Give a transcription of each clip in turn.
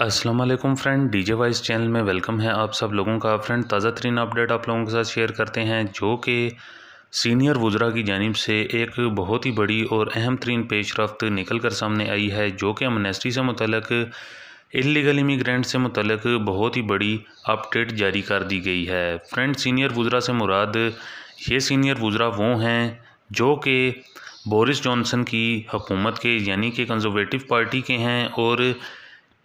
Aslam friend D J voice channel में welcome है आप सब लोगों का फ्रेंड ताज़ा तरीन अपडेट आप लोगों के साथ शेयर करते हैं जो कि सीनियर वज्रा की जानब से एक बहुत ही बड़ी और अहम तरीन पेशरफ्त रफ्त निकल कर सामने आई है जो कि अमनेस्टी से मुतलक इलीगल इमिग्रेंट से मुतलक बहुत ही बड़ी अपडेट जारी कर दी गई है फ्रेंड सीनियर वज्रा से मुराद ये सीनियर वज्रा वो हैं जो कि बोरिस जॉनसन की हुकूमत के यानी कि कंजर्वेटिव पार्टी के हैं और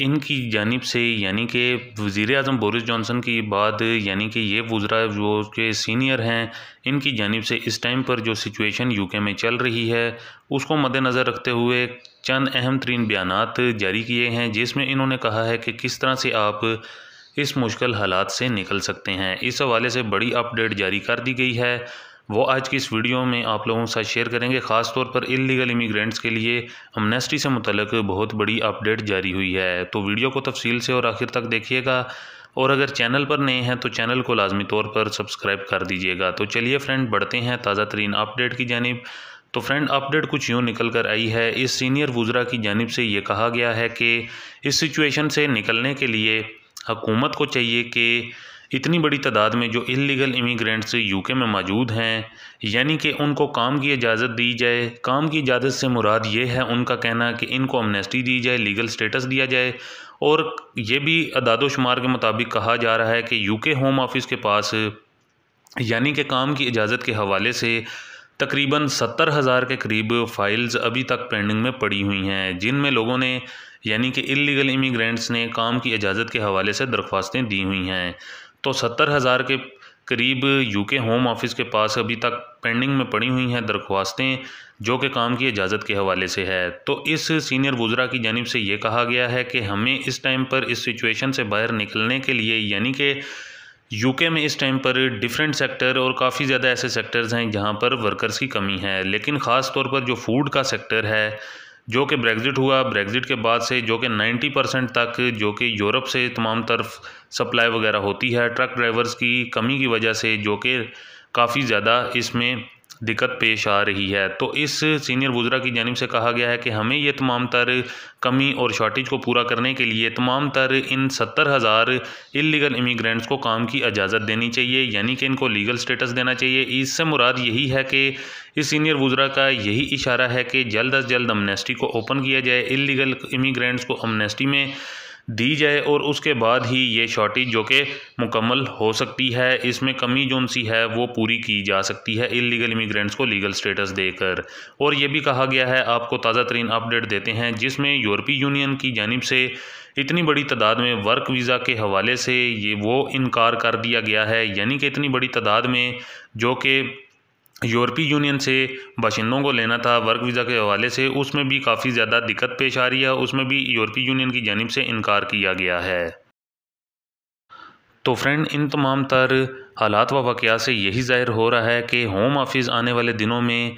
इनकी जानिब से यानी कि वज़ी अजम बोरिस जॉनसन की बात यानी कि ये वज़रा जो के सीनियर हैं इनकी जानिब से इस टाइम पर जो सिचुएशन यूके में चल रही है उसको मद्देनज़र रखते हुए चंद अहम तरीन बयान जारी किए हैं जिसमें इन्होंने कहा है कि किस तरह से आप इस मुश्किल हालात से निकल सकते हैं इस हवाले से बड़ी अपडेट जारी कर दी गई है वो आज की इस वीडियो में आप लोगों के साथ शेयर करेंगे ख़ास तौर पर इलीगल इमिग्रेंट्स के लिए अमनेस्टी से मुतलक बहुत बड़ी अपडेट जारी हुई है तो वीडियो को तफसील से और आखिर तक देखिएगा और अगर चैनल पर नए हैं तो चैनल को लाजमी तौर पर सब्सक्राइब कर दीजिएगा तो चलिए फ्रेंड बढ़ते हैं ताज़ा तरीन अपडेट की जानब तो फ्रेंड अपडेट कुछ यूँ निकल कर आई है इस सीनियर वज्रा की जानब से ये कहा गया है कि इस सिचुएशन से निकलने के लिए हकूमत को चाहिए कि इतनी बड़ी तादाद में जो इलीगल इमिग्रेंट्स यूके में मौजूद हैं यानी कि उनको काम की इजाज़त दी जाए काम की इजाज़त से मुराद ये है उनका कहना कि इनको अमनेस्टी दी जाए लीगल स्टेटस दिया जाए और ये भी अदाद शुमार के मुताबिक कहा जा रहा है कि यूके होम ऑफिस के पास यानी कि काम की इजाज़त के हवाले से तकरीबन सत्तर हज़ार के करीब फ़ाइल्स अभी तक पेंडिंग में पड़ी हुई हैं जिनमें लोगों ने यानी कि इलीगल इमीग्रेंट्स ने काम की इजाज़त के हवाले से दरख्वास्तें दी हुई हैं तो सत्तर हज़ार के करीब यूके होम ऑफिस के पास अभी तक पेंडिंग में पड़ी हुई हैं दरख्वास्तें जो कि काम की इजाज़त के हवाले से है तो इस सीनियर वज्रा की जानब से ये कहा गया है कि हमें इस टाइम पर इस सिचुएशन से बाहर निकलने के लिए यानी कि यूके में इस टाइम पर डिफरेंट सेक्टर और काफ़ी ज़्यादा ऐसे सेक्टर्स हैं जहाँ पर वर्कर्स की कमी है लेकिन ख़ास तौर पर जो फूड का सेक्टर है जो कि ब्रेग्ज़िट हुआ ब्रेग्ज़िट के बाद से जो कि 90 परसेंट तक जो कि यूरोप से तमाम तरफ सप्लाई वगैरह होती है ट्रक ड्राइवर्स की कमी की वजह से जो कि काफ़ी ज़्यादा इसमें दिक्कत पेश आ रही है तो इस सीनियर बुजरा की जानब से कहा गया है कि हमें ये तमाम तर कमी और शॉर्टेज को पूरा करने के लिए तमाम तर इन सत्तर हज़ार इलीगल इमीग्रेंट्स को काम की इजाज़त देनी चाहिए यानी कि इनको लीगल स्टेटस देना चाहिए इससे मुराद यही है कि इस सीनियर वज्रा का यही इशारा है कि जल्द अज जल्द अमनेस्टी को ओपन किया जाए इलीगल इमीग्रेंट्स को अमनेस्टी में दी जाए और उसके बाद ही ये शॉर्टेज जो कि मुकम्मल हो सकती है इसमें कमी जो सी है वो पूरी की जा सकती है इलीगल इमिग्रेंट्स को लीगल स्टेटस देकर और ये भी कहा गया है आपको ताज़ा तरीन अपडेट देते हैं जिसमें यूरोपीय यूनियन की जानब से इतनी बड़ी तादाद में वर्क वीज़ा के हवाले से ये वो इनकार कर दिया गया है यानी कि इतनी बड़ी तादाद में जो कि यूरोपीय यूनियन से बाशिंदों को लेना था वर्क वीज़ा के हवाले से उसमें भी काफ़ी ज़्यादा दिक्कत पेश आ रही है उसमें भी यूरोपीय यूनियन की जानब से इनकार किया गया है तो फ्रेंड इन तमाम तर हालात व वाक़ से यही ज़ाहिर हो रहा है कि होम ऑफिस आने वाले दिनों में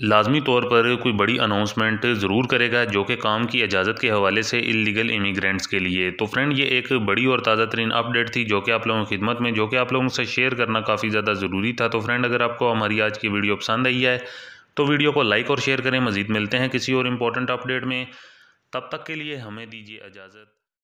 लाजमी तौर पर कोई बड़ी अनाउंसमेंट ज़रूर करेगा जो कि काम की इजाज़त के हवाले से इलीगल इमिग्रेंट्स के लिए तो फ्रेंड ये एक बड़ी और ताज़ा तरीन अपडेट थी जो कि आप लोगों की खिदमत में जो कि आप लोगों से शेयर करना काफ़ी ज़्यादा ज़रूरी था तो फ्रेंड अगर आपको हमारी आज की वीडियो पसंद आई है तो वीडियो को लाइक और शेयर करें मज़ीद मिलते हैं किसी और इम्पोर्टेंट अपडेट में तब तक के लिए हमें दीजिए इजाज़त